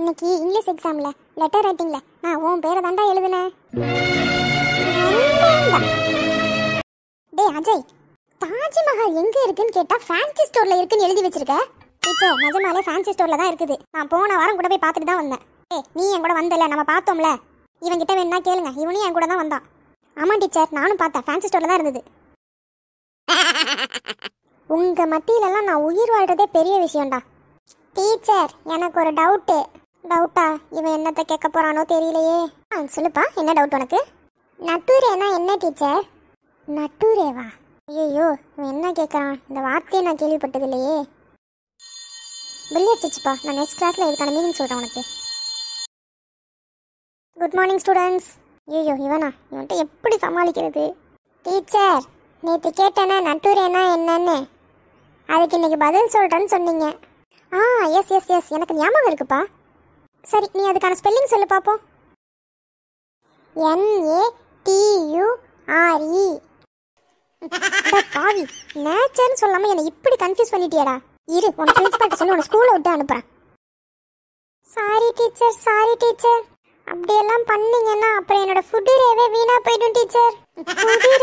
இன்னைக்கு இங்கிலீஷ் எக்ஸாம்ல லெட்டர் ரைட்டிங்ல நான் உன் பேரை தாண்டா எழுதுனேன் டேய் அஜய் தாஜ்மஹால் எங்க இருக்குன்னு கேட்டா ஃபேன்சி ஸ்டோர்ல இருக்குன்னு எழுதி வச்சிருக்க டீச்சர் நிஜமாலே ஃபேன்சி ஸ்டோர்ல தான் இருக்குது நான் போன வாரம் கூட போய் பார்த்துட்டு தான் வந்தேன் ஏய் நீ என் கூட வந்தல நம்ம பார்த்தோம்ல கிட்ட வேணா கேளுங்க இவனும் என் கூட தான் வந்தான் ஆமா டீச்சர் நானும் பார்த்தேன் ஃபேன்சி ஸ்டோர்ல தான் இருந்தது உங்க மத்தியிலலாம் நான் உயிர் வாழ்றதே பெரிய விஷயம்டா டீச்சர் எனக்கு ஒரு டவுட்டு டவுட்டா இவன் என்னத்தை கேட்க போறானோ தெரியலையே ஆ சொல்லுப்பா என்ன டவுட் உனக்கு நட்டூரேனா என்ன டீச்சர் நட்டூரேவா ஐயோ இவன் என்ன கேட்குறான் இந்த வார்த்தையை நான் கேள்விப்பட்டது இல்லையே பில் நான் நெக்ஸ்ட் கிளாஸ்ல இதுக்கான மீனிங் சொல்கிறேன் உனக்கு குட் மார்னிங் ஸ்டூடெண்ட்ஸ் ஐயோ இவனா இவன்ட்டு எப்படி சமாளிக்கிறது டீச்சர் நேற்று கேட்டேன்னா நட்டூரேனா என்னன்னு அதுக்கு இன்னைக்கு பதில் சொல்கிறேன்னு சொன்னீங்க ஆ எஸ் எஸ் எஸ் எனக்கு ஞாபகம் இருக்குப்பா சரி நீ அதுக்கான ஸ்பெல்லிங் சொல்லு பார்ப்போம் என்ஏ e. டியூஆர்இ பாவி நேச்சர்னு சொல்லாமல் என்னை இப்படி கன்ஃபியூஸ் பண்ணிட்டியடா இரு உன் பிரின்சிபால்கிட்ட சொல்லி உன்னை ஸ்கூலில் விட்டு அனுப்புகிறேன் சாரி டீச்சர் சாரி டீச்சர் அப்படியெல்லாம் பண்ணீங்கன்னா அப்புறம் என்னோட ஃபுட் ரேவே வீணாக போய்டும் டீச்சர் ஃபுட்